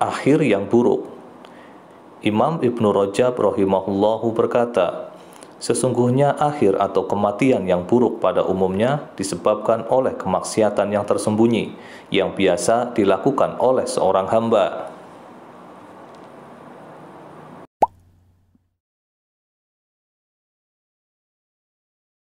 Akhir yang buruk Imam Ibnu Rajab rahimahullahu berkata, Sesungguhnya akhir atau kematian yang buruk pada umumnya disebabkan oleh kemaksiatan yang tersembunyi, yang biasa dilakukan oleh seorang hamba.